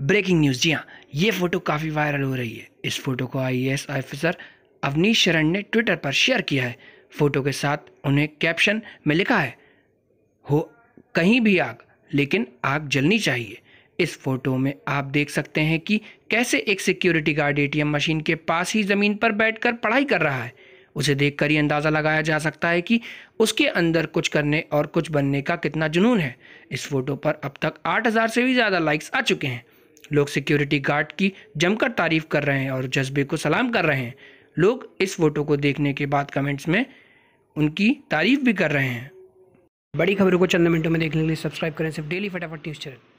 breaking news जी हाँ ये photo काफ़ी वायरल हो रही है इस फोटो को आईएएस ऑफिसर अवनीश शरण ने ट्विटर पर शेयर किया है फोटो के साथ उन्हें कैप्शन में लिखा है हो कहीं भी आग लेकिन आग जलनी चाहिए इस फोटो में आप देख सकते हैं कि कैसे एक सिक्योरिटी गार्ड एटीएम मशीन के पास ही ज़मीन पर बैठकर पढ़ाई कर रहा है उसे देखकर ही अंदाज़ा लगाया जा सकता है कि उसके अंदर कुछ करने और कुछ बनने का कितना जुनून है इस फोटो पर अब तक 8000 से भी ज़्यादा लाइक्स आ चुके हैं लोग सिक्योरिटी गार्ड की जमकर तारीफ कर रहे हैं और जज्बे को सलाम कर रहे हैं लोग इस फोटो को देखने के बाद कमेंट्स में उनकी तारीफ भी कर रहे हैं बड़ी खबरों को चंद मिनटों में देखने के लिए सब्सक्राइब करें सिर्फ डेली फटाफट न्यूज़ चैनल